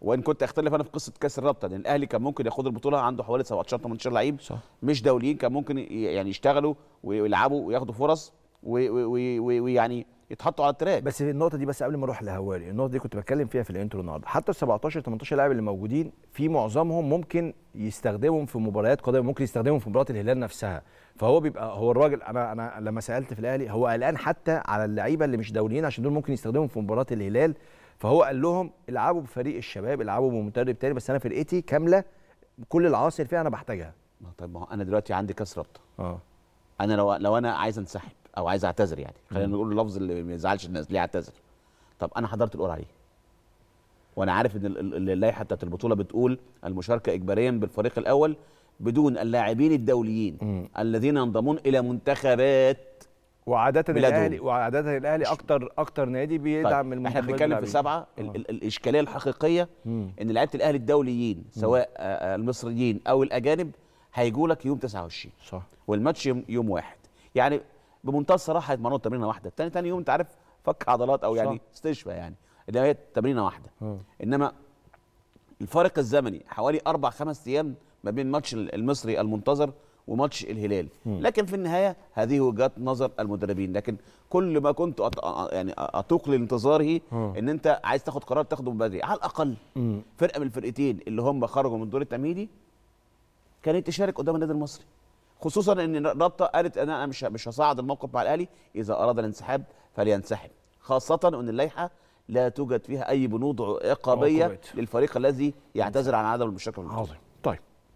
وان كنت اختلف انا في قصه كاس الرابطه لان الاهلي كان ممكن ياخد البطوله عنده حوالي 17 18 لعيب صح. مش دوليين كان ممكن يعني يشتغلوا ويلعبوا وياخدوا فرص ويعني يتحطوا على التراك بس النقطه دي بس قبل ما اروح لهواري النقطه دي كنت بتكلم فيها في الانترو النهارده حتى ال 17 18 لاعب اللي موجودين في معظمهم ممكن يستخدمهم في مباريات قادمه ممكن يستخدمهم في مباراه الهلال نفسها فهو بيبقى هو الراجل انا انا لما سالت في الاهلي هو قلقان حتى على اللعيبه اللي مش دوليين عشان دول ممكن يستخدمهم في مباراه الهلال فهو قال لهم العبوا بفريق الشباب العبوا بمدرب تاني بس انا فرقتي كامله كل العناصر فيها انا بحتاجها طيب ما هو انا دلوقتي عندي كاس رابطه اه انا لو لو انا عايز انسحب او عايز اعتذر يعني خلينا نقول اللفظ اللي ما يزعلش الناس ليه اعتذر طب انا حضرت القرعه ليه وانا عارف ان اللائحه بتاعت البطوله بتقول المشاركه اجباريا بالفريق الاول بدون اللاعبين الدوليين الذين ينضمون الى منتخبات وعاده الاهلي وعاده الاهلي اكتر اكتر نادي بيدعم طيب. احنا بنتكلم في سبعه آه. الاشكاليه الحقيقيه مم. ان لعيبه الاهلي الدوليين سواء آه، آه، المصريين او الاجانب هيجوا لك يوم 29 صح والماتش يوم, يوم واحد يعني بمنتهى الصراحه هيتمرنوا تمرينه واحده ثاني ثاني يوم انت عارف فك عضلات او يعني استشفى يعني اللي هي تمرينه واحده مم. انما الفارق الزمني حوالي اربع خمس ايام ما بين الماتش المصري المنتظر وماتش الهلال لكن في النهايه هذه وجهات نظر المدربين لكن كل ما كنت أط... يعني اتوق لانتظاره ان انت عايز تاخد قرار تاخده من بدري على الاقل فرقه من الفرقتين اللي هم خرجوا من الدور التمهيدي كانت تشارك قدام النادي المصري خصوصا ان رابطه قالت ان انا مش مش هصعد الموقف مع الاهلي اذا اراد الانسحاب فلينسحب خاصه ان اللائحه لا توجد فيها اي بنود عقابيه للفريق الذي يعتذر عن عدم المشاركه في عظيم طيب